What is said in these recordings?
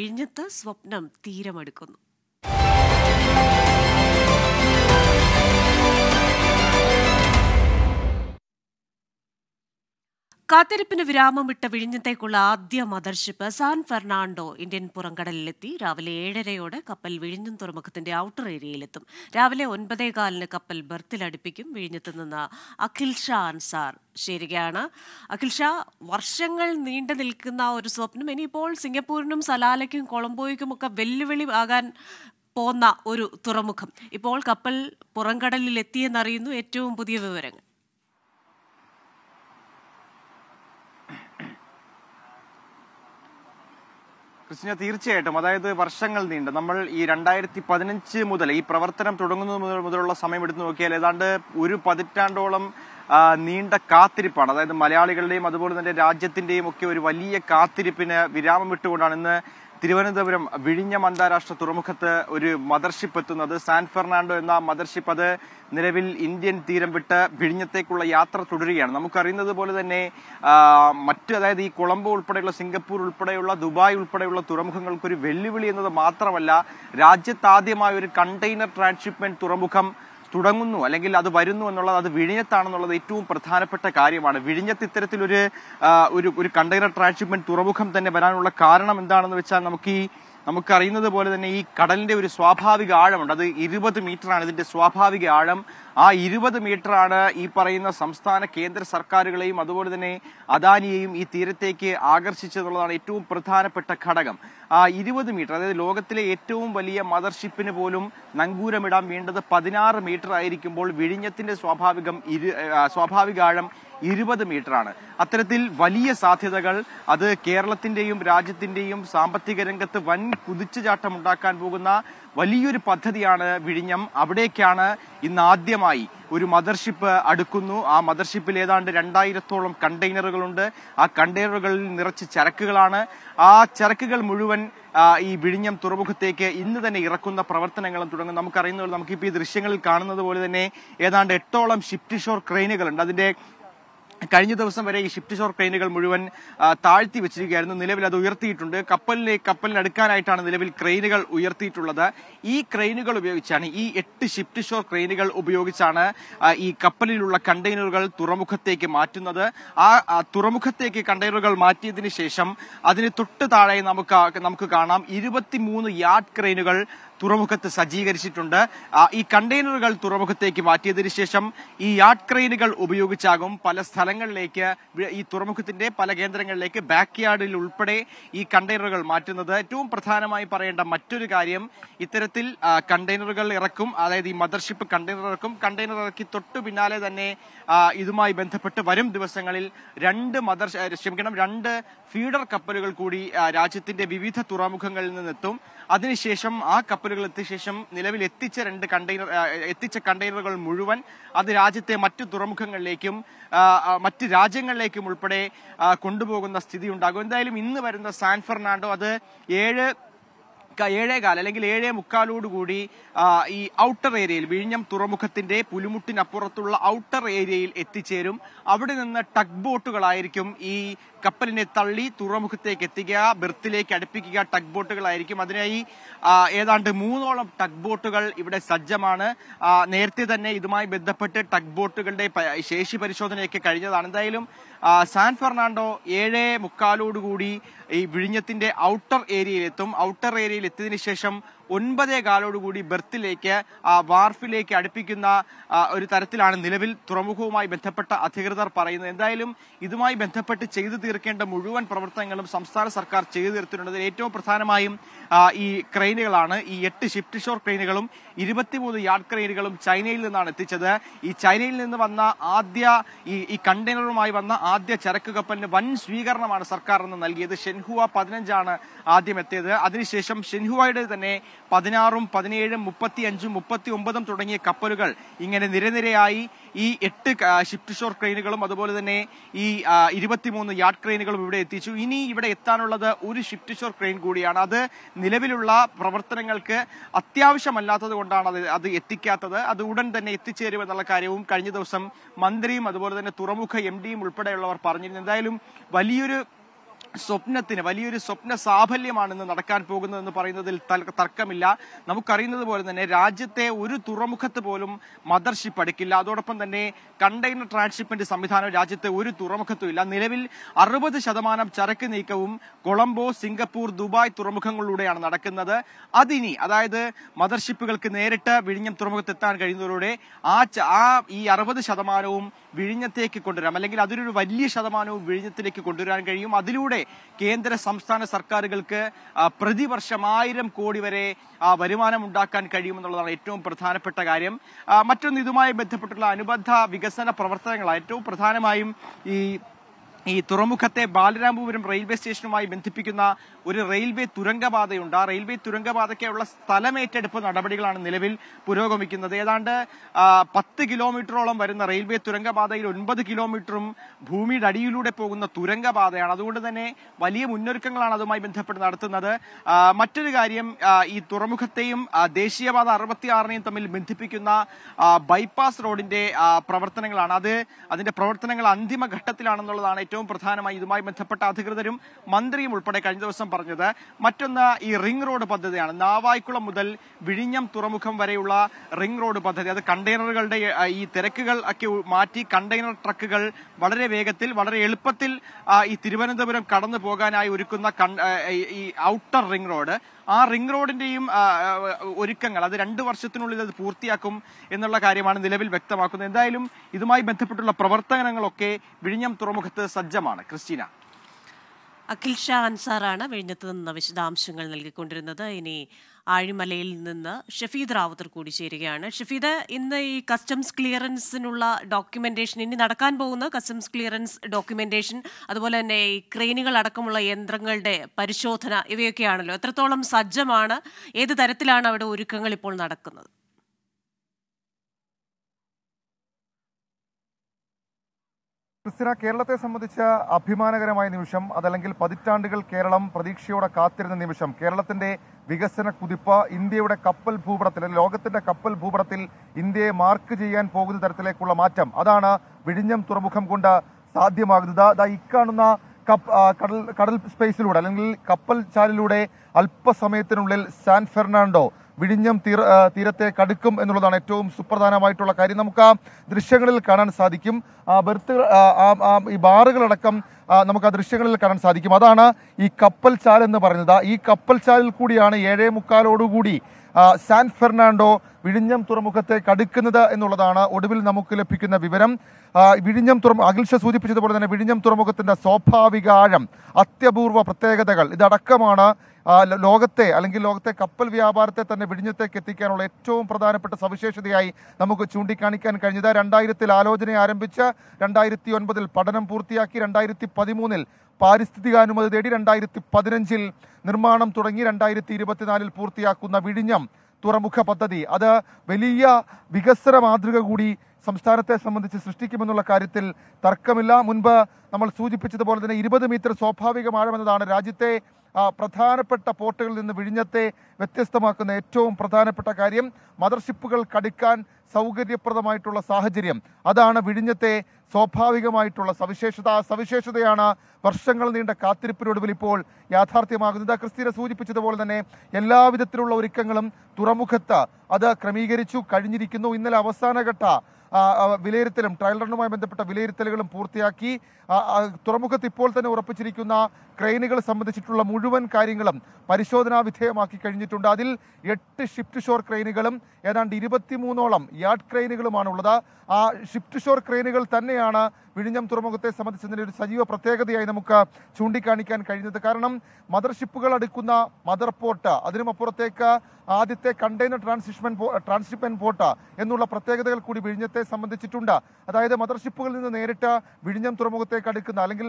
എഴുന്നത്ത് സ്വപ്നം തീരമെടുക്കുന്നു കാത്തിരിപ്പിന് വിട്ട വിഴിഞ്ഞത്തേക്കുള്ള ആദ്യ മദർഷിപ്പ് സാൻ ഫെർണാണ്ടോ ഇന്ത്യൻ പുറംകടലിലെത്തി രാവിലെ ഏഴരയോടെ കപ്പൽ വിഴിഞ്ഞം തുറമുഖത്തിന്റെ ഔട്ടർ ഏരിയയിലെത്തും രാവിലെ ഒൻപതേ കാലിന് കപ്പൽ ബർത്തിലടുപ്പിക്കും വിഴിഞ്ഞത്ത് നിന്ന് അഖിൽ ഷാ അൻസാർ ശരിയാണ് അഖിൽ ഷാ വർഷങ്ങൾ നീണ്ടു നിൽക്കുന്ന ഒരു സ്വപ്നം ഇനിയിപ്പോൾ സിംഗപ്പൂരിനും സലാലയ്ക്കും കൊളംബോയ്ക്കും ഒക്കെ വെല്ലുവിളി ആകാൻ പോന്ന ഒരു തുറമുഖം ഇപ്പോൾ കപ്പൽ പുറംകടലിൽ എത്തിയെന്നറിയുന്നു ഏറ്റവും പുതിയ വിവരങ്ങൾ ക്രിസ്റ്റിന തീർച്ചയായിട്ടും അതായത് വർഷങ്ങൾ നീണ്ട നമ്മൾ ഈ രണ്ടായിരത്തി പതിനഞ്ച് മുതൽ ഈ പ്രവർത്തനം തുടങ്ങുന്നത് മുതലുള്ള സമയം എടുത്തു നോക്കിയാൽ ഏതാണ്ട് ഒരു പതിറ്റാണ്ടോളം നീണ്ട കാത്തിരിപ്പാണ് അതായത് മലയാളികളുടെയും അതുപോലെ തന്നെ രാജ്യത്തിന്റെയും ഒക്കെ ഒരു വലിയ കാത്തിരിപ്പിന് വിരാമം വിട്ടുകൊണ്ടാണ് ഇന്ന് തിരുവനന്തപുരം വിഴിഞ്ഞം അന്താരാഷ്ട്ര തുറമുഖത്ത് ഒരു മദർഷിപ്പ് എത്തുന്നത് സാൻ ഫെർണാണ്ടോ എന്ന മദർഷിപ്പ് അത് നിലവിൽ ഇന്ത്യൻ തീരം വിട്ട് വിഴിഞ്ഞത്തേക്കുള്ള യാത്ര തുടരുകയാണ് നമുക്കറിയുന്നത് പോലെ തന്നെ മറ്റ് അതായത് ഈ കൊളംബോ ഉൾപ്പെടെയുള്ള സിംഗപ്പൂർ ഉൾപ്പെടെയുള്ള ദുബായ് ഉൾപ്പെടെയുള്ള തുറമുഖങ്ങൾക്ക് ഒരു വെല്ലുവിളി എന്നത് മാത്രമല്ല രാജ്യത്താദ്യമായ ഒരു കണ്ടെയ്നർ ട്രാൻസ്ഷിപ്മെന്റ് തുറമുഖം തുടങ്ങുന്നു അല്ലെങ്കിൽ അത് വരുന്നു എന്നുള്ളത് അത് വിഴിഞ്ഞത്താണെന്നുള്ളത് ഏറ്റവും പ്രധാനപ്പെട്ട കാര്യമാണ് വിഴിഞ്ഞത്ത് ഇത്തരത്തിലൊരു ഒരു ഒരു കണ്ടെയ്നർ ട്രാൻഷിപ്മെന്റ് തുറമുഖം തന്നെ വരാനുള്ള കാരണം എന്താണെന്ന് വെച്ചാൽ നമുക്ക് ഈ നമുക്കറിയുന്നത് പോലെ തന്നെ ഈ കടലിന്റെ ഒരു സ്വാഭാവിക ആഴമുണ്ട് അത് ഇരുപത് മീറ്ററാണ് ഇതിന്റെ സ്വാഭാവിക ആഴം ആ ഇരുപത് മീറ്ററാണ് ഈ പറയുന്ന സംസ്ഥാന കേന്ദ്ര സർക്കാരുകളെയും അതുപോലെ തന്നെ അദാനിയെയും ഈ തീരത്തേക്ക് ആകർഷിച്ചതുള്ളതാണ് ഏറ്റവും പ്രധാനപ്പെട്ട ഘടകം ആ ഇരുപത് മീറ്റർ അതായത് ലോകത്തിലെ ഏറ്റവും വലിയ മദർഷിപ്പിന് പോലും നങ്കൂരമിടാൻ വേണ്ടത് പതിനാറ് മീറ്റർ ആയിരിക്കുമ്പോൾ വിഴിഞ്ഞത്തിന്റെ സ്വാഭാവികം ഇരു സ്വാഭാവികാഴം ഇരുപത് മീറ്ററാണ് അത്തരത്തിൽ വലിയ സാധ്യതകൾ അത് കേരളത്തിന്റെയും രാജ്യത്തിന്റെയും സാമ്പത്തിക രംഗത്ത് വൻ കുതിച്ചുചാട്ടം ഉണ്ടാക്കാൻ പോകുന്ന വലിയൊരു പദ്ധതിയാണ് വിഴിഞ്ഞം അവിടേക്കാണ് ഇന്ന് ആദ്യമായി ഒരു മദർഷിപ്പ് അടുക്കുന്നു ആ മദർഷിപ്പിൽ ഏതാണ്ട് രണ്ടായിരത്തോളം കണ്ടെയ്നറുകളുണ്ട് ആ കണ്ടെയ്നറുകളിൽ നിറച്ച് ചരക്കുകളാണ് ആ ചരക്കുകൾ മുഴുവൻ ഈ വിഴിഞ്ഞം തുറമുഖത്തേക്ക് ഇന്ന് തന്നെ ഇറക്കുന്ന പ്രവർത്തനങ്ങളും തുടങ്ങും നമുക്കറിയുന്ന പോലെ നമുക്കിപ്പോൾ ഈ ദൃശ്യങ്ങളിൽ കാണുന്നത് പോലെ തന്നെ ഏതാണ്ട് എട്ടോളം ഷിഫ്റ്റ് ഷോർ ക്രെയിനുകളുണ്ട് അതിന്റെ കഴിഞ്ഞ ദിവസം വരെ ഈ ഷിഫ്റ്റ് ഷോർ ക്രെയിനുകൾ മുഴുവൻ താഴ്ത്തി വെച്ചിരിക്കുകയായിരുന്നു നിലവിൽ അത് ഉയർത്തിയിട്ടുണ്ട് കപ്പലിനെ കപ്പലിനടുക്കാനായിട്ടാണ് നിലവിൽ ക്രെയിനുകൾ ഉയർത്തിയിട്ടുള്ളത് ഈ ക്രെയിനുകൾ ഉപയോഗിച്ചാണ് ഈ എട്ട് ഷിഫ്റ്റ് ഷോർ ക്രെയിനുകൾ ഉപയോഗിച്ചാണ് ഈ കപ്പലിലുള്ള കണ്ടെയ്നറുകൾ തുറമുഖത്തേക്ക് മാറ്റുന്നത് ആ തുറമുഖത്തേക്ക് കണ്ടെയ്നറുകൾ മാറ്റിയതിനു ശേഷം അതിന് തൊട്ട് താഴെ നമുക്ക് നമുക്ക് കാണാം ഇരുപത്തിമൂന്ന് യാർഡ് ക്രെയിനുകൾ തുറമുഖത്ത് സജ്ജീകരിച്ചിട്ടുണ്ട് ഈ കണ്ടെയ്നറുകൾ തുറമുഖത്തേക്ക് മാറ്റിയതിനു ശേഷം ഈ യാർഡ് ക്രെയിനുകൾ ഉപയോഗിച്ചാകും പല സ്ഥലങ്ങളിലേക്ക് ഈ തുറമുഖത്തിന്റെ പല കേന്ദ്രങ്ങളിലേക്ക് ബാക്ക് യാർഡിൽ ഉൾപ്പെടെ ഈ കണ്ടെയ്നറുകൾ മാറ്റുന്നത് ഏറ്റവും പ്രധാനമായി പറയേണ്ട മറ്റൊരു കാര്യം ഇത്തരത്തിൽ കണ്ടെയ്നറുകൾ ഇറക്കും അതായത് ഈ മദർഷിപ്പ് കണ്ടെയ്നർ ഇറക്കും കണ്ടെയ്നർ ഇറക്കി തൊട്ടു പിന്നാലെ തന്നെ ഇതുമായി ബന്ധപ്പെട്ട് വരും ദിവസങ്ങളിൽ രണ്ട് മദർ ക്ഷമിക്കണം രണ്ട് ഫീഡർ കപ്പലുകൾ കൂടി രാജ്യത്തിന്റെ വിവിധ തുറമുഖങ്ങളിൽ നിന്നെത്തും അതിനുശേഷം ആ കപ്പൽ കപ്പലുകൾ എത്തിയ ശേഷം നിലവിൽ എത്തിച്ച രണ്ട് കണ്ടെയ്നർ എത്തിച്ച കണ്ടെയ്നറുകൾ മുഴുവൻ അത് രാജ്യത്തെ മറ്റു തുറമുഖങ്ങളിലേക്കും മറ്റ് രാജ്യങ്ങളിലേക്കും ഉൾപ്പെടെ കൊണ്ടുപോകുന്ന സ്ഥിതി ഉണ്ടാകും എന്തായാലും ഇന്ന് വരുന്ന സാൻ ഫെർണാണ്ടോ അത് ഏഴ് ഏഴേകാൽ അല്ലെങ്കിൽ ഏഴേ മുക്കാലോടുകൂടി ഈ ഔട്ടർ ഏരിയയിൽ വിഴിഞ്ഞം തുറമുഖത്തിന്റെ പുലിമുട്ടിനപ്പുറത്തുള്ള ഔട്ടർ ഏരിയയിൽ എത്തിച്ചേരും അവിടെ നിന്ന് ടഗ് ബോട്ടുകളായിരിക്കും ഈ കപ്പലിനെ തള്ളി തുറമുഖത്തേക്ക് എത്തിക്കുക ബെർത്തിലേക്ക് അടുപ്പിക്കുക ടഗ് ബോട്ടുകളായിരിക്കും അതിനായി ഏതാണ്ട് മൂന്നോളം ടഗ് ബോട്ടുകൾ ഇവിടെ സജ്ജമാണ് നേരത്തെ തന്നെ ഇതുമായി ബന്ധപ്പെട്ട് ടഗ് ബോട്ടുകളുടെ ശേഷി പരിശോധനയൊക്കെ കഴിഞ്ഞതാണ് എന്തായാലും സാൻ ഫെർണാണ്ടോ ഏഴേ മുക്കാലോടുകൂടി ഈ വിഴിഞ്ഞത്തിന്റെ ഔട്ടർ ഏരിയയിലെത്തും ഔട്ടർ ഏരിയയിൽ എത്തിയതിനു ശേഷം ഒൻപതേ കാലോടുകൂടി ബർത്തിലേക്ക് വാർഫിലേക്ക് അടുപ്പിക്കുന്ന ഒരു തരത്തിലാണ് നിലവിൽ തുറമുഖവുമായി ബന്ധപ്പെട്ട അധികൃതർ പറയുന്നത് എന്തായാലും ഇതുമായി ബന്ധപ്പെട്ട് ചെയ്തു തീർക്കേണ്ട മുഴുവൻ പ്രവർത്തനങ്ങളും സംസ്ഥാന സർക്കാർ ചെയ്തു തീർത്തിട്ടുണ്ട് ഏറ്റവും പ്രധാനമായും ഈ ക്രെയിനുകളാണ് ഈ എട്ട് ഷിഫ്റ്റ് ഷോർ ക്രെയിനുകളും ഇരുപത്തിമൂന്ന് യാർഡ് ക്രെയിനുകളും ചൈനയിൽ നിന്നാണ് എത്തിച്ചത് ഈ ചൈനയിൽ നിന്ന് വന്ന ആദ്യ ഈ ഈ കണ്ടെയ്നറുമായി വന്ന ആദ്യ ചരക്ക് കപ്പലിന് വൻ സ്വീകരണമാണ് സർക്കാർ നൽകിയത് ഷെൻഹുവ പതിനഞ്ചാണ് ആദ്യം എത്തിയത് അതിനുശേഷം ഷെൻഹുവയുടെ തന്നെ പതിനാറും പതിനേഴും മുപ്പത്തി അഞ്ചും മുപ്പത്തി ഒമ്പതും തുടങ്ങിയ കപ്പലുകൾ ഇങ്ങനെ നിരനിരയായി ഈ എട്ട് ഷിഫ്റ്റ് ഷോർ ക്രെയിനുകളും അതുപോലെ തന്നെ ഈ ഇരുപത്തിമൂന്ന് യാർഡ് ക്രെയിനുകളും ഇവിടെ എത്തിച്ചു ഇനി ഇവിടെ എത്താനുള്ളത് ഒരു ഷിഫ്റ്റ് ഷോർ ക്രെയിൻ കൂടിയാണ് അത് നിലവിലുള്ള പ്രവർത്തനങ്ങൾക്ക് അത്യാവശ്യമല്ലാത്തത് കൊണ്ടാണ് അത് അത് എത്തിക്കാത്തത് അത് ഉടൻ തന്നെ എത്തിച്ചേരുമെന്നുള്ള കാര്യവും കഴിഞ്ഞ ദിവസം മന്ത്രിയും അതുപോലെ തന്നെ തുറമുഖ എം ഡിയും ഉൾപ്പെടെയുള്ളവർ പറഞ്ഞിരുന്നു എന്തായാലും വലിയൊരു സ്വപ്നത്തിന് വലിയൊരു സ്വപ്ന സാഫല്യമാണ് ഇന്ന് നടക്കാൻ പോകുന്നതെന്ന് പറയുന്നതിൽ തർക്കമില്ല നമുക്കറിയുന്നത് പോലെ തന്നെ രാജ്യത്തെ ഒരു തുറമുഖത്ത് പോലും മദർഷിപ്പ് അടുക്കില്ല അതോടൊപ്പം തന്നെ കണ്ടെയ്നർ ട്രാൻസ്ഷിപ്മെന്റ് സംവിധാനം രാജ്യത്തെ ഒരു തുറമുഖത്തും ഇല്ല നിലവിൽ അറുപത് ശതമാനം ചരക്ക് നീക്കവും കൊളംബോ സിംഗപ്പൂർ ദുബായ് തുറമുഖങ്ങളിലൂടെയാണ് നടക്കുന്നത് അതിനി അതായത് മദർഷിപ്പുകൾക്ക് നേരിട്ട് വിഴിഞ്ഞം തുറമുഖത്തെത്താൻ എത്താൻ ആ ആ ഈ അറുപത് ശതമാനവും വിഴിഞ്ഞത്തേക്ക് കൊണ്ടുവരാം അല്ലെങ്കിൽ അതിലൊരു വലിയ ശതമാനവും വിഴിഞ്ഞത്തിലേക്ക് കൊണ്ടുവരാൻ കഴിയും അതിലൂടെ കേന്ദ്ര സംസ്ഥാന സർക്കാരുകൾക്ക് പ്രതിവർഷം ആയിരം കോടി വരെ വരുമാനം ഉണ്ടാക്കാൻ കഴിയുമെന്നുള്ളതാണ് ഏറ്റവും പ്രധാനപ്പെട്ട കാര്യം മറ്റൊന്ന് ഇതുമായി ബന്ധപ്പെട്ടുള്ള അനുബന്ധ വികസന പ്രവർത്തനങ്ങളാണ് ഏറ്റവും പ്രധാനമായും ഈ ഈ തുറമുഖത്തെ ബാലരാമപുരം റെയിൽവേ സ്റ്റേഷനുമായി ബന്ധിപ്പിക്കുന്ന ഒരു റെയിൽവേ തുരങ്കപാതയുണ്ട് ആ റെയിൽവേ തുരങ്കപാതയ്ക്കുള്ള സ്ഥലമേറ്റെടുപ്പ് നടപടികളാണ് നിലവിൽ പുരോഗമിക്കുന്നത് ഏതാണ്ട് പത്ത് കിലോമീറ്ററോളം വരുന്ന റെയിൽവേ തുരങ്കപാതയിൽ ഒൻപത് കിലോമീറ്ററും ഭൂമിയുടെ അടിയിലൂടെ പോകുന്ന തുരങ്കപാതയാണ് അതുകൊണ്ട് തന്നെ വലിയ മുന്നൊരുക്കങ്ങളാണ് അതുമായി ബന്ധപ്പെട്ട് നടത്തുന്നത് മറ്റൊരു കാര്യം ഈ തുറമുഖത്തെയും ദേശീയപാത അറുപത്തിയാറിനെയും തമ്മിൽ ബന്ധിപ്പിക്കുന്ന ബൈപ്പാസ് റോഡിന്റെ പ്രവർത്തനങ്ങളാണ് അത് അതിന്റെ പ്രവർത്തനങ്ങൾ അന്തിമ ഏറ്റവും ഏറ്റവും പ്രധാനമായി ഇതുമായി ബന്ധപ്പെട്ട അധികൃതരും മന്ത്രിയും ഉൾപ്പെടെ കഴിഞ്ഞ ദിവസം പറഞ്ഞത് മറ്റൊന്ന് ഈ റിംഗ് റോഡ് പദ്ധതിയാണ് നാവായിക്കുളം മുതൽ വിഴിഞ്ഞം തുറമുഖം വരെയുള്ള റിംഗ് റോഡ് പദ്ധതി അത് കണ്ടെയ്നറുകളുടെ ഈ തിരക്കുകൾ ഒക്കെ മാറ്റി കണ്ടെയ്നർ ട്രക്കുകൾ വളരെ വേഗത്തിൽ വളരെ എളുപ്പത്തിൽ ഈ തിരുവനന്തപുരം കടന്നു പോകാനായി ഒരുക്കുന്ന ഈ ഔട്ടർ റിംഗ് റോഡ് ആ റിംഗ് റോഡിന്റെയും ഒരുക്കങ്ങൾ അത് രണ്ട് വർഷത്തിനുള്ളിൽ അത് പൂർത്തിയാക്കും എന്നുള്ള കാര്യമാണ് നിലവിൽ വ്യക്തമാക്കുന്നത് എന്തായാലും ഇതുമായി ബന്ധപ്പെട്ടുള്ള പ്രവർത്തനങ്ങളൊക്കെ വിഴിഞ്ഞം തുറമുഖത്ത് സജ്ജമാണ് ക്രിസ്റ്റീന അഖിൽ ഷാ അൻസാറാണ് വിഴിഞ്ഞത്ത് നിന്ന് വിശദാംശങ്ങൾ നൽകിക്കൊണ്ടിരുന്നത് ഇനി ആഴിമലയിൽ നിന്ന് ഷഫീദ് റാവുത്തർ കൂടി ചേരുകയാണ് ഷഫീദ് ഇന്ന് ഈ കസ്റ്റംസ് ക്ലിയറൻസിനുള്ള ഡോക്യുമെന്റേഷൻ ഇനി നടക്കാൻ പോകുന്ന കസ്റ്റംസ് ക്ലിയറൻസ് ഡോക്യുമെന്റേഷൻ അതുപോലെ തന്നെ ഈ ക്രെയിനുകൾ അടക്കമുള്ള യന്ത്രങ്ങളുടെ പരിശോധന ഇവയൊക്കെയാണല്ലോ എത്രത്തോളം സജ്ജമാണ് ഏത് തരത്തിലാണ് അവിടെ ഒരുക്കങ്ങൾ ഇപ്പോൾ നടക്കുന്നത് ക്രിസ്തിന കേരളത്തെ സംബന്ധിച്ച അഭിമാനകരമായ നിമിഷം അതല്ലെങ്കിൽ പതിറ്റാണ്ടുകൾ കേരളം പ്രതീക്ഷയോടെ കാത്തിരുന്ന നിമിഷം കേരളത്തിന്റെ വികസന കുതിപ്പ് ഇന്ത്യയുടെ കപ്പൽ ഭൂപടത്തിൽ ലോകത്തിന്റെ കപ്പൽ ഭൂപടത്തിൽ ഇന്ത്യയെ മാർക്ക് ചെയ്യാൻ പോകുന്ന തരത്തിലേക്കുള്ള മാറ്റം അതാണ് വിഴിഞ്ഞം തുറമുഖം കൊണ്ട് സാധ്യമാകുന്നത് അതാ ഇക്കാണുന്ന കടൽ കടൽ സ്പേസിലൂടെ അല്ലെങ്കിൽ കപ്പൽ ചാലിലൂടെ അല്പസമയത്തിനുള്ളിൽ സാൻ ഫെർണാണ്ടോ വിഴിഞ്ഞം തീര തീരത്തെ കടുക്കും എന്നുള്ളതാണ് ഏറ്റവും സുപ്രധാനമായിട്ടുള്ള കാര്യം നമുക്ക് ആ ദൃശ്യങ്ങളിൽ കാണാൻ സാധിക്കും ആ ബെർത്ത് ഈ ബാറുകളടക്കം നമുക്ക് ആ ദൃശ്യങ്ങളിൽ കാണാൻ സാധിക്കും അതാണ് ഈ കപ്പൽ ചാൽ എന്ന് പറയുന്നത് ഈ കപ്പൽ ചാലിൽ കൂടിയാണ് ഏഴേ മുക്കാലോടുകൂടി സാൻ ഫെർണാണ്ടോ വിഴിഞ്ഞം തുറമുഖത്തെ കടുക്കുന്നത് എന്നുള്ളതാണ് ഒടുവിൽ നമുക്ക് ലഭിക്കുന്ന വിവരം വിഴിഞ്ഞം തുറ അഖിൽഷ സൂചിപ്പിച്ചതുപോലെ തന്നെ വിഴിഞ്ഞം തുറമുഖത്തിൻ്റെ സ്വാഭാവിക ആഴം അത്യപൂർവ പ്രത്യേകതകൾ ഇതടക്കമാണ് ലോകത്തെ അല്ലെങ്കിൽ ലോകത്തെ കപ്പൽ വ്യാപാരത്തെ തന്നെ വിഴിഞ്ഞത്തേക്ക് എത്തിക്കാനുള്ള ഏറ്റവും പ്രധാനപ്പെട്ട സവിശേഷതയായി നമുക്ക് ചൂണ്ടിക്കാണിക്കാൻ കഴിഞ്ഞത് രണ്ടായിരത്തിൽ ആലോചന ആരംഭിച്ച് രണ്ടായിരത്തി ഒൻപതിൽ പഠനം പൂർത്തിയാക്കി രണ്ടായിരത്തി പതിമൂന്നിൽ പാരിസ്ഥിതികാനുമതി തേടി രണ്ടായിരത്തി പതിനഞ്ചിൽ നിർമ്മാണം തുടങ്ങി രണ്ടായിരത്തി ഇരുപത്തിനാലിൽ പൂർത്തിയാക്കുന്ന വിഴിഞ്ഞം തുറമുഖ പദ്ധതി അത് വലിയ വികസന മാതൃക കൂടി സംസ്ഥാനത്തെ സംബന്ധിച്ച് സൃഷ്ടിക്കുമെന്നുള്ള കാര്യത്തിൽ തർക്കമില്ല മുൻപ് നമ്മൾ സൂചിപ്പിച്ചതുപോലെ തന്നെ ഇരുപത് മീറ്റർ സ്വാഭാവിക ആഴമെന്നതാണ് രാജ്യത്തെ പ്രധാനപ്പെട്ട പോർട്ടുകളിൽ നിന്ന് വിഴിഞ്ഞത്തെ വ്യത്യസ്തമാക്കുന്ന ഏറ്റവും പ്രധാനപ്പെട്ട കാര്യം മദർഷിപ്പുകൾ കടിക്കാൻ സൗകര്യപ്രദമായിട്ടുള്ള സാഹചര്യം അതാണ് വിഴിഞ്ഞത്തെ സ്വാഭാവികമായിട്ടുള്ള സവിശേഷത ആ സവിശേഷതയാണ് വർഷങ്ങൾ നീണ്ട കാത്തിരിപ്പിനൊടുവിൽ ഇപ്പോൾ യാഥാർത്ഥ്യമാകുന്നത് ക്രിസ്തീന സൂചിപ്പിച്ചതുപോലെ തന്നെ എല്ലാവിധത്തിലുള്ള ഒരുക്കങ്ങളും തുറമുഖത്ത് അത് ക്രമീകരിച്ചു കഴിഞ്ഞിരിക്കുന്നു ഇന്നലെ അവസാനഘട്ട വിലയിരുത്തലും ട്രയൽ റണ്ണുമായി ബന്ധപ്പെട്ട വിലയിരുത്തലുകളും പൂർത്തിയാക്കി തുറമുഖത്ത് ഇപ്പോൾ തന്നെ ഉറപ്പിച്ചിരിക്കുന്ന ക്രെയിനുകൾ സംബന്ധിച്ചിട്ടുള്ള മുഴുവൻ കാര്യങ്ങളും പരിശോധനാ വിധേയമാക്കി കഴിഞ്ഞിട്ടുണ്ട് അതിൽ എട്ട് ഷിഫ്റ്റ് ഷോർ ക്രെയിനുകളും ഏതാണ്ട് ഇരുപത്തിമൂന്നോളം യാർഡ് ക്രെയിനുകളുമാണ് ഉള്ളത് ആ ഷിഫ്റ്റ് ഷോർ ക്രെയിനുകൾ തന്നെയാണ് വിഴിഞ്ഞം തുറമുഖത്തെ സംബന്ധിച്ചതിൻ്റെ ഒരു സജീവ പ്രത്യേകതയായി നമുക്ക് ചൂണ്ടിക്കാണിക്കാൻ കഴിഞ്ഞത് കാരണം മദർഷിപ്പുകൾ അടുക്കുന്ന മദർ പോർട്ട് അതിനുമപ്പുറത്തേക്ക് ആദ്യത്തെ കണ്ടെയ്നർ ട്രാൻസ്ഷിപ്മെന്റ് ട്രാൻസ്ഷിപ്മെന്റ് പോർട്ട് എന്നുള്ള പ്രത്യേകതകൾ കൂടി വിഴിഞ്ഞത്തെ സംബന്ധിച്ചിട്ടുണ്ട് അതായത് മദർഷിപ്പുകളിൽ നിന്ന് നേരിട്ട് വിഴിഞ്ഞം തുറമുഖത്തേക്ക് അടുക്കുന്ന അല്ലെങ്കിൽ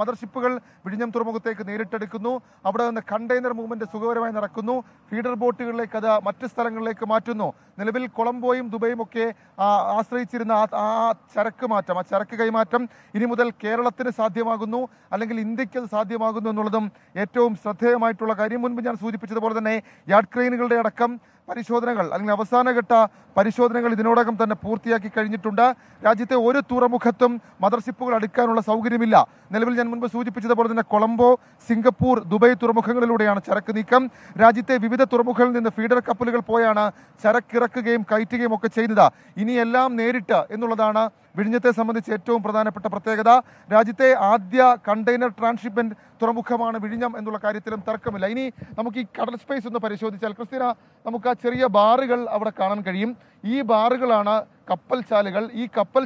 മദർഷിപ്പുകൾ വിഴിഞ്ഞം തുറമുഖത്തേക്ക് നേരിട്ടെടുക്കുന്നു അവിടെ നിന്ന് കണ്ടെയ്നർ മൂവ്മെന്റ് സുഖകരമായി നടക്കുന്നു ഫീഡർ ബോട്ടുകളിലേക്ക് അത് മറ്റ് സ്ഥലങ്ങളിലേക്ക് മാറ്റുന്നു നിലവിൽ കൊളംബോയും ദുബൈയും ഒക്കെ ആശ്രയിച്ചിരുന്ന ആ ചരക്ക് മാറ്റം ആ ചരക്ക് കൈമാറ്റം ഇനി മുതൽ കേരളത്തിന് സാധ്യമാകുന്നു അല്ലെങ്കിൽ ഇന്ത്യക്ക് അത് സാധ്യമാകുന്നു എന്നുള്ളതും ഏറ്റവും ശ്രദ്ധേയമായിട്ടുള്ള കാര്യം മുൻപ് ഞാൻ സൂചിപ്പിച്ചതുപോലെ തന്നെ യാഡ് ക്രെയിനുകളുടെ അടക്കം പരിശോധനകൾ അല്ലെങ്കിൽ അവസാനഘട്ട പരിശോധനകൾ ഇതിനോടകം തന്നെ പൂർത്തിയാക്കി കഴിഞ്ഞിട്ടുണ്ട് രാജ്യത്തെ ഒരു തുറമുഖത്തും മദർഷിപ്പുകൾ അടുക്കാനുള്ള സൗകര്യമില്ല നിലവിൽ ഞാൻ മുൻപ് സൂചിപ്പിച്ചതുപോലെ തന്നെ കൊളംബോ സിംഗപ്പൂർ ദുബൈ തുറമുഖങ്ങളിലൂടെയാണ് ചരക്ക് നീക്കം രാജ്യത്തെ വിവിധ തുറമുഖങ്ങളിൽ നിന്ന് ഫീഡർ കപ്പലുകൾ പോയാണ് ചരക്കിറക്കുകയും കയറ്റുകയും ഒക്കെ ചെയ്യുന്നത് ഇനിയെല്ലാം നേരിട്ട് എന്നുള്ളതാണ് വിഴിഞ്ഞത്തെ സംബന്ധിച്ച് ഏറ്റവും പ്രധാനപ്പെട്ട പ്രത്യേകത രാജ്യത്തെ ആദ്യ കണ്ടെയ്നർ ട്രാൻസ്ഷിപ്മെന്റ് തുറമുഖമാണ് വിഴിഞ്ഞം എന്നുള്ള കാര്യത്തിലും തർക്കമില്ല ഇനി നമുക്ക് ഈ കടൽ സ്പേസ് ഒന്ന് പരിശോധിച്ചാൽ ക്രിസ്തീന നമുക്ക് ആ ചെറിയ ബാറുകൾ അവിടെ കാണാൻ കഴിയും ഈ ബാറുകളാണ് കപ്പൽ ചാലുകൾ ഈ കപ്പൽ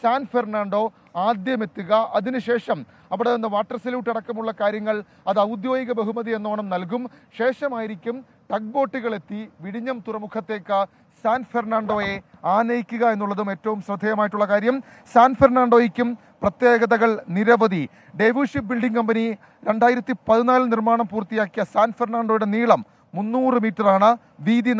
സാൻ ഫെർണാണ്ടോ ആദ്യം എത്തുക അതിനുശേഷം അവിടെ നിന്ന് വാട്ടർ സല്യൂട്ട് അടക്കമുള്ള കാര്യങ്ങൾ അത് ഔദ്യോഗിക ബഹുമതി എന്നോണം നൽകും ശേഷമായിരിക്കും ടഗ് ബോട്ടുകളെത്തി വിഴിഞ്ഞം തുറമുഖത്തേക്ക് സാൻ ഫെർണാണ്ടോയെ ആനയിക്കുക എന്നുള്ളതും ഏറ്റവും ശ്രദ്ധേയമായിട്ടുള്ള കാര്യം സാൻ ഫെർണാണ്ടോയ്ക്കും പ്രത്യേകതകൾ നിരവധി ഡേവു ഷിപ്പ് ബിൽഡിംഗ് കമ്പനി രണ്ടായിരത്തി പതിനാലിൽ നിർമ്മാണം പൂർത്തിയാക്കിയ സാൻ ഫെർണാണ്ടോയുടെ നീളം മുന്നൂറ് മീറ്ററാണ് വീതി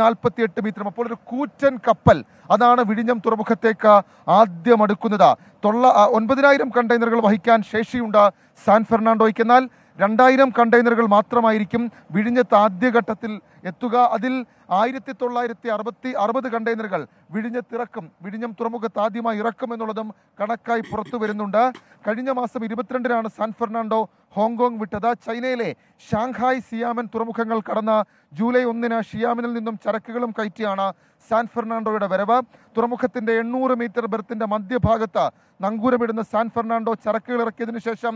എട്ട് മീറ്റർ അപ്പോൾ ഒരു കൂറ്റൻ കപ്പൽ അതാണ് വിഴിഞ്ഞം തുറമുഖത്തേക്ക് ആദ്യം അടുക്കുന്നത് തൊള്ള ഒൻപതിനായിരം കണ്ടെയ്നറുകൾ വഹിക്കാൻ ശേഷിയുണ്ട് സാൻ ഫെർണാണ്ടോയ്ക്ക് എന്നാൽ രണ്ടായിരം കണ്ടെയ്നറുകൾ മാത്രമായിരിക്കും വിഴിഞ്ഞത്ത് ആദ്യഘട്ടത്തിൽ എത്തുക അതിൽ ആയിരത്തി തൊള്ളായിരത്തി അറുപത്തി അറുപത് കണ്ടെയ്നറുകൾ വിഴിഞ്ഞത്തിറക്കും വിഴിഞ്ഞം തുറമുഖത്ത് ആദ്യമായി ഇറക്കും എന്നുള്ളതും കണക്കായി പുറത്തു വരുന്നുണ്ട് കഴിഞ്ഞ മാസം ഇരുപത്തിരണ്ടിനാണ് സാൻ ഫെർണാണ്ടോ ഹോങ്കോങ് വിട്ടത് ചൈനയിലെ ഷാങ്ഹായ് സിയാമൻ തുറമുഖങ്ങൾ കടന്ന് ജൂലൈ ഒന്നിന് ഷിയാമനിൽ നിന്നും ചരക്കുകളും കയറ്റിയാണ് സാൻ ഫെർണാണ്ടോയുടെ വരവ് തുറമുഖത്തിന്റെ എണ്ണൂറ് മീറ്റർ ബെർത്തിന്റെ മധ്യഭാഗത്ത് നങ്കൂരമിടുന്ന സാൻ ഫെർണാണ്ടോ ചരക്കുകൾ ഇറക്കിയതിനു ശേഷം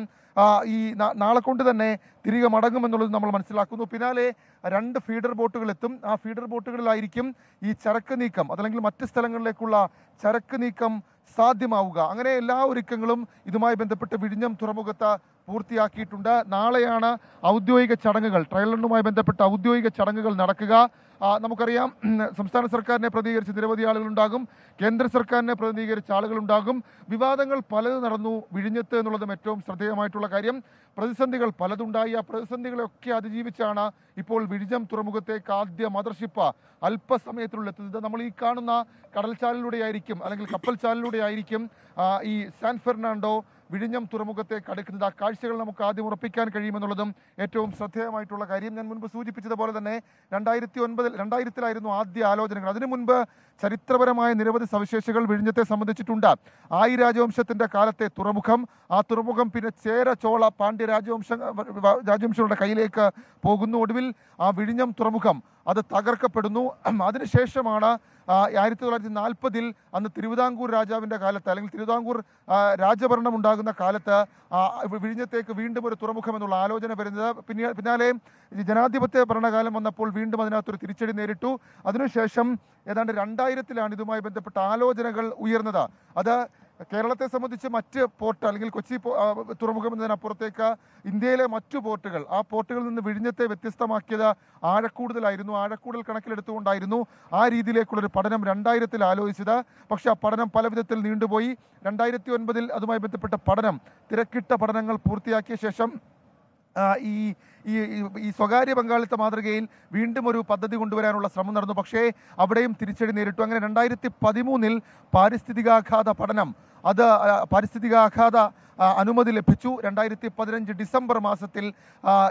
ഈ നാളെ കൊണ്ട് തന്നെ തിരികെ മടങ്ങുമെന്നുള്ളത് നമ്മൾ മനസ്സിലാക്കുന്നു പിന്നാലെ രണ്ട് ഫീഡർ ബോട്ടുകൾ എത്തും ആ ഫീഡർ ലൈഡർ ബോട്ടുകളിലായിരിക്കും ഈ ചരക്ക് നീക്കം അതല്ലെങ്കിൽ മറ്റ് സ്ഥലങ്ങളിലേക്കുള്ള ചരക്ക് നീക്കം സാധ്യമാവുക അങ്ങനെ എല്ലാ ഒരുക്കങ്ങളും ഇതുമായി ബന്ധപ്പെട്ട് വിഴിഞ്ഞം തുറമുഖത്ത് പൂർത്തിയാക്കിയിട്ടുണ്ട് നാളെയാണ് ഔദ്യോഗിക ചടങ്ങുകൾ ട്രയൽ റണ്ണുമായി ബന്ധപ്പെട്ട ഔദ്യോഗിക ചടങ്ങുകൾ നടക്കുക നമുക്കറിയാം സംസ്ഥാന സർക്കാരിനെ പ്രതികരിച്ച് നിരവധി ആളുകളുണ്ടാകും കേന്ദ്ര സർക്കാരിനെ പ്രതിനിധീകരിച്ച ആളുകളുണ്ടാകും വിവാദങ്ങൾ പലത് നടന്നു വിഴിഞ്ഞത്ത് എന്നുള്ളതും ഏറ്റവും ശ്രദ്ധേയമായിട്ടുള്ള കാര്യം പ്രതിസന്ധികൾ പലതുണ്ടായി ആ പ്രതിസന്ധികളെയൊക്കെ അതിജീവിച്ചാണ് ഇപ്പോൾ വിഴിഞ്ഞം തുറമുഖത്തേക്ക് ആദ്യ മദർഷിപ്പ് അല്പസമയത്തിനുള്ളിൽ എത്തുന്നത് നമ്മൾ ഈ കാണുന്ന ചാലിലൂടെയായിരിക്കും അല്ലെങ്കിൽ കപ്പൽ ചാലിലൂടെയായിരിക്കും ഈ സാൻ ഫെർണാണ്ടോ വിഴിഞ്ഞം തുറമുഖത്തെ കടക്കുന്നത് ആ കാഴ്ചകൾ നമുക്ക് ആദ്യം ഉറപ്പിക്കാൻ കഴിയുമെന്നുള്ളതും ഏറ്റവും ശ്രദ്ധേയമായിട്ടുള്ള കാര്യം ഞാൻ മുൻപ് സൂചിപ്പിച്ചതുപോലെ തന്നെ രണ്ടായിരത്തി ഒൻപതിൽ രണ്ടായിരത്തിലായിരുന്നു ആദ്യ ആലോചനകൾ അതിനു മുൻപ് ചരിത്രപരമായ നിരവധി സവിശേഷകൾ വിഴിഞ്ഞത്തെ സംബന്ധിച്ചിട്ടുണ്ട് ആയി രാജവംശത്തിൻ്റെ കാലത്തെ തുറമുഖം ആ തുറമുഖം പിന്നെ ചേര ചോള പാണ്ഡ്യ രാജവംശ രാജവംശങ്ങളുടെ കയ്യിലേക്ക് പോകുന്നു ഒടുവിൽ ആ വിഴിഞ്ഞം തുറമുഖം അത് തകർക്കപ്പെടുന്നു അതിനുശേഷമാണ് ആയിരത്തി തൊള്ളായിരത്തി നാൽപ്പതിൽ അന്ന് തിരുവിതാംകൂർ രാജാവിൻ്റെ കാലത്ത് അല്ലെങ്കിൽ തിരുവിതാംകൂർ രാജഭരണം ഉണ്ടാകുന്ന കാലത്ത് വിഴിഞ്ഞത്തേക്ക് വീണ്ടും ഒരു തുറമുഖം എന്നുള്ള ആലോചന വരുന്നത് പിന്നെ പിന്നാലെ ജനാധിപത്യ ഭരണകാലം വന്നപ്പോൾ വീണ്ടും അതിനകത്തൊരു തിരിച്ചടി നേരിട്ടു അതിനുശേഷം ഏതാണ്ട് രണ്ടായിരത്തിലാണ് ഇതുമായി ബന്ധപ്പെട്ട ആലോചനകൾ ഉയർന്നത് അത് കേരളത്തെ സംബന്ധിച്ച് മറ്റ് പോർട്ട് അല്ലെങ്കിൽ കൊച്ചി തുറമുഖം എന്നതിനപ്പുറത്തേക്ക് ഇന്ത്യയിലെ മറ്റു പോർട്ടുകൾ ആ പോർട്ടുകളിൽ നിന്ന് വിഴിഞ്ഞത്തെ വ്യത്യസ്തമാക്കിയത് ആഴക്കൂടുതലായിരുന്നു ആഴക്കൂടൽ കണക്കിലെടുത്തുകൊണ്ടായിരുന്നു ആ രീതിയിലേക്കുള്ളൊരു പഠനം രണ്ടായിരത്തിൽ ആലോചിച്ചത് പക്ഷേ ആ പഠനം പല വിധത്തിൽ നീണ്ടുപോയി രണ്ടായിരത്തി ഒൻപതിൽ അതുമായി ബന്ധപ്പെട്ട പഠനം തിരക്കിട്ട പഠനങ്ങൾ പൂർത്തിയാക്കിയ ശേഷം ഈ ഈ ഈ സ്വകാര്യ പങ്കാളിത്ത മാതൃകയിൽ വീണ്ടും ഒരു പദ്ധതി കൊണ്ടുവരാനുള്ള ശ്രമം നടന്നു പക്ഷേ അവിടെയും തിരിച്ചടി നേരിട്ടു അങ്ങനെ രണ്ടായിരത്തി പതിമൂന്നിൽ പാരിസ്ഥിതികാഘാത പഠനം അത് പാരിസ്ഥിതികാഘാത അനുമതി ലഭിച്ചു രണ്ടായിരത്തി പതിനഞ്ച് ഡിസംബർ മാസത്തിൽ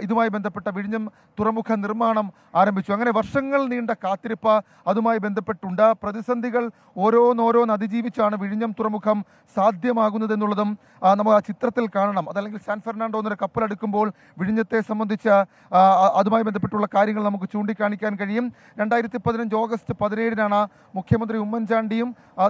ഇതുമായി ബന്ധപ്പെട്ട വിഴിഞ്ഞം തുറമുഖ നിർമ്മാണം ആരംഭിച്ചു അങ്ങനെ വർഷങ്ങൾ നീണ്ട കാത്തിരിപ്പ് അതുമായി ബന്ധപ്പെട്ടുണ്ട് പ്രതിസന്ധികൾ ഓരോന്നോരോന്ന് അതിജീവിച്ചാണ് വിഴിഞ്ഞം തുറമുഖം സാധ്യമാകുന്നതെന്നുള്ളതും നമുക്ക് ആ ചിത്രത്തിൽ കാണണം അതല്ലെങ്കിൽ സാൻ ഫെർണാണ്ടോ എന്നൊരു കപ്പലെടുക്കുമ്പോൾ വിഴിഞ്ഞത്തെ സംബന്ധിച്ച് സംബന്ധിച്ച അതുമായി ബന്ധപ്പെട്ടുള്ള കാര്യങ്ങൾ നമുക്ക് ചൂണ്ടിക്കാണിക്കാൻ കഴിയും രണ്ടായിരത്തി പതിനഞ്ച് ഓഗസ്റ്റ് പതിനേഴിനാണ് മുഖ്യമന്ത്രി ഉമ്മൻചാണ്ടിയും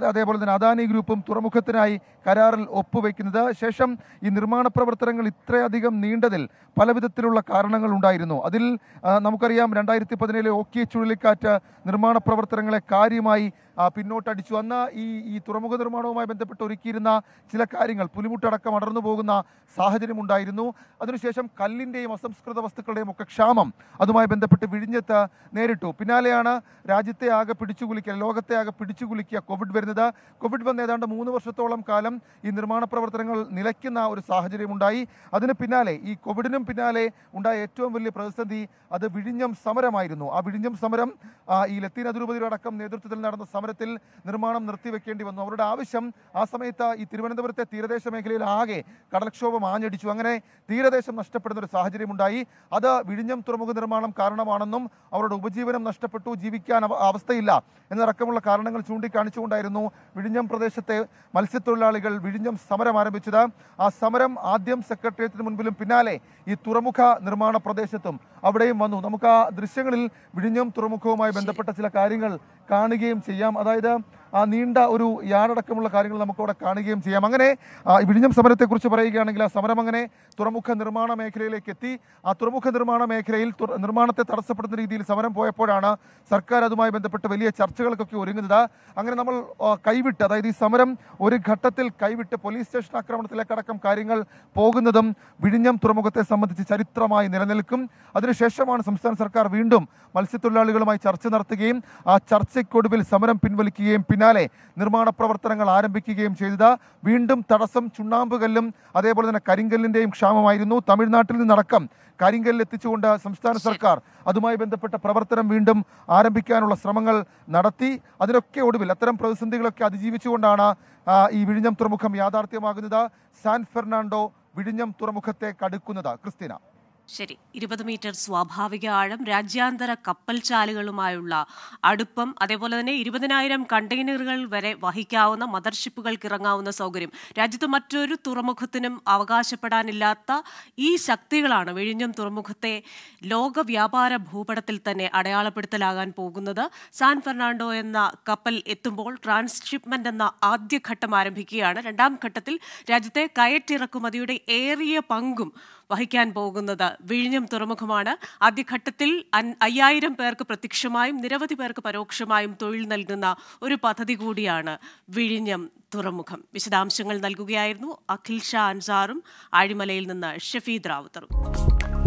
അതേപോലെ തന്നെ അദാനി ഗ്രൂപ്പും തുറമുഖത്തിനായി കരാറിൽ ഒപ്പുവെക്കുന്നത് ശേഷം ഈ നിർമ്മാണ പ്രവർത്തനങ്ങൾ ഇത്രയധികം നീണ്ടതിൽ പലവിധത്തിലുള്ള കാരണങ്ങൾ ഉണ്ടായിരുന്നു അതിൽ നമുക്കറിയാം രണ്ടായിരത്തി പതിനേഴിലെ ഓക്കിയ ചുഴലിക്കാറ്റ് നിർമ്മാണ പ്രവർത്തനങ്ങളെ കാര്യമായി പിന്നോട്ടടിച്ചു അന്ന് ഈ ഈ തുറമുഖ നിർമ്മാണവുമായി ബന്ധപ്പെട്ട് ഒരുക്കിയിരുന്ന ചില കാര്യങ്ങൾ പുലിമുട്ടടക്കം അടർന്നു പോകുന്ന സാഹചര്യമുണ്ടായിരുന്നു അതിനുശേഷം കല്ലിൻ്റെയും അസംസ്കൃത വസ്തുക്കളുടെയും ഒക്കെ ക്ഷാമം അതുമായി ബന്ധപ്പെട്ട് വിഴിഞ്ഞത്ത് നേരിട്ടു പിന്നാലെയാണ് രാജ്യത്തെ ആകെ കുലിക്കുക ലോകത്തെ ആകെ കുലിക്കുക കോവിഡ് വരുന്നത് കോവിഡ് വന്ന ഏതാണ്ട് മൂന്ന് വർഷത്തോളം കാലം ഈ നിർമ്മാണ പ്രവർത്തനങ്ങൾ നിലയ്ക്കുന്ന ഒരു സാഹചര്യമുണ്ടായി അതിന് പിന്നാലെ ഈ കോവിഡിനും പിന്നാലെ ഉണ്ടായ ഏറ്റവും വലിയ പ്രതിസന്ധി അത് വിഴിഞ്ഞം സമരമായിരുന്നു ആ വിഴിഞ്ഞം സമരം ഈ ലത്തീൻ അതിരൂപതയുടെ അടക്കം നേതൃത്വത്തിൽ നടന്ന സമരം തിരുവനന്തപുരത്തിൽ നിർമ്മാണം നിർത്തിവെക്കേണ്ടി വന്നു അവരുടെ ആവശ്യം ആ സമയത്ത് ഈ തിരുവനന്തപുരത്തെ തീരദേശ മേഖലയിൽ ആകെ കടൽക്ഷോഭം ആഞ്ഞടിച്ചു അങ്ങനെ തീരദേശം നഷ്ടപ്പെടുന്ന ഒരു സാഹചര്യമുണ്ടായി അത് വിഴിഞ്ഞം തുറമുഖ നിർമ്മാണം കാരണമാണെന്നും അവരുടെ ഉപജീവനം നഷ്ടപ്പെട്ടു ജീവിക്കാൻ അവസ്ഥയില്ല എന്നടക്കമുള്ള കാരണങ്ങൾ ചൂണ്ടിക്കാണിച്ചുകൊണ്ടായിരുന്നു വിഴിഞ്ഞം പ്രദേശത്തെ മത്സ്യത്തൊഴിലാളികൾ വിഴിഞ്ഞം സമരം ആരംഭിച്ചത് ആ സമരം ആദ്യം സെക്രട്ടേറിയറ്റിന് മുൻപിലും പിന്നാലെ ഈ തുറമുഖ നിർമ്മാണ പ്രദേശത്തും അവിടെയും വന്നു നമുക്ക് ആ ദൃശ്യങ്ങളിൽ വിഴിഞ്ഞം തുറമുഖവുമായി ബന്ധപ്പെട്ട ചില കാര്യങ്ങൾ കാണുകയും ചെയ്യാം അതായത് ആ നീണ്ട ഒരു യാടക്കമുള്ള കാര്യങ്ങൾ നമുക്കവിടെ കാണുകയും ചെയ്യാം അങ്ങനെ വിഴിഞ്ഞം സമരത്തെക്കുറിച്ച് പറയുകയാണെങ്കിൽ ആ സമരം അങ്ങനെ തുറമുഖ നിർമ്മാണ മേഖലയിലേക്ക് എത്തി ആ തുറമുഖ നിർമ്മാണ മേഖലയിൽ നിർമ്മാണത്തെ തടസ്സപ്പെടുത്തുന്ന രീതിയിൽ സമരം പോയപ്പോഴാണ് സർക്കാർ അതുമായി ബന്ധപ്പെട്ട് വലിയ ചർച്ചകൾക്കൊക്കെ ഒരുങ്ങുന്നത് അങ്ങനെ നമ്മൾ കൈവിട്ട് അതായത് ഈ സമരം ഒരു ഘട്ടത്തിൽ കൈവിട്ട് പോലീസ് സ്റ്റേഷൻ ആക്രമണത്തിലേക്കടക്കം കാര്യങ്ങൾ പോകുന്നതും വിഴിഞ്ഞം തുറമുഖത്തെ സംബന്ധിച്ച് ചരിത്രമായി നിലനിൽക്കും അതിനുശേഷമാണ് സംസ്ഥാന സർക്കാർ വീണ്ടും മത്സ്യത്തൊഴിലാളികളുമായി ചർച്ച നടത്തുകയും ആ ചർച്ചയ്ക്കൊടുവിൽ സമരം പിൻവലിക്കുകയും പിന്നാലെ നിർമ്മാണ പ്രവർത്തനങ്ങൾ ആരംഭിക്കുകയും ചെയ്തത് വീണ്ടും തടസ്സം ചുണ്ണാമ്പുകല്ലും അതേപോലെ തന്നെ കരിങ്കല്ലിൻ്റെയും ക്ഷാമമായിരുന്നു തമിഴ്നാട്ടിൽ നിന്നടക്കം കരിങ്കല്ലിൽ എത്തിച്ചുകൊണ്ട് സംസ്ഥാന സർക്കാർ അതുമായി ബന്ധപ്പെട്ട പ്രവർത്തനം വീണ്ടും ആരംഭിക്കാനുള്ള ശ്രമങ്ങൾ നടത്തി അതിനൊക്കെ ഒടുവിൽ അത്തരം പ്രതിസന്ധികളൊക്കെ അതിജീവിച്ചുകൊണ്ടാണ് ഈ വിഴിഞ്ഞം തുറമുഖം യാഥാർത്ഥ്യമാകുന്നത് സാൻ ഫെർണാണ്ടോ വിഴിഞ്ഞം തുറമുഖത്തെ കടുക്കുന്നത് ക്രിസ്തീന ശരി ഇരുപത് മീറ്റർ സ്വാഭാവിക ആഴം രാജ്യാന്തര കപ്പൽ ചാലുകളുമായുള്ള അടുപ്പം അതേപോലെ തന്നെ ഇരുപതിനായിരം കണ്ടെയ്നറുകൾ വരെ വഹിക്കാവുന്ന മദർഷിപ്പുകൾക്ക് ഇറങ്ങാവുന്ന സൗകര്യം രാജ്യത്ത് മറ്റൊരു തുറമുഖത്തിനും അവകാശപ്പെടാനില്ലാത്ത ഈ ശക്തികളാണ് വിഴിഞ്ഞം തുറമുഖത്തെ ലോക വ്യാപാര ഭൂപടത്തിൽ തന്നെ അടയാളപ്പെടുത്തലാകാൻ പോകുന്നത് സാൻ ഫെർണാണ്ടോ എന്ന കപ്പൽ എത്തുമ്പോൾ ട്രാൻസ്ഷിപ്മെന്റ് എന്ന ആദ്യഘട്ടം ആരംഭിക്കുകയാണ് രണ്ടാം ഘട്ടത്തിൽ രാജ്യത്തെ കയറ്റിറക്കുമതിയുടെ ഏറിയ പങ്കും വഹിക്കാൻ പോകുന്നത് വിഴിഞ്ഞം തുറമുഖമാണ് ആദ്യഘട്ടത്തിൽ അയ്യായിരം പേർക്ക് പ്രത്യക്ഷമായും നിരവധി പേർക്ക് പരോക്ഷമായും തൊഴിൽ നൽകുന്ന ഒരു പദ്ധതി കൂടിയാണ് വിഴിഞ്ഞം തുറമുഖം വിശദാംശങ്ങൾ നൽകുകയായിരുന്നു അഖിൽ ഷാ അൻസാറും ആഴിമലയിൽ നിന്ന് ഷഫീദ് റാവുത്തറും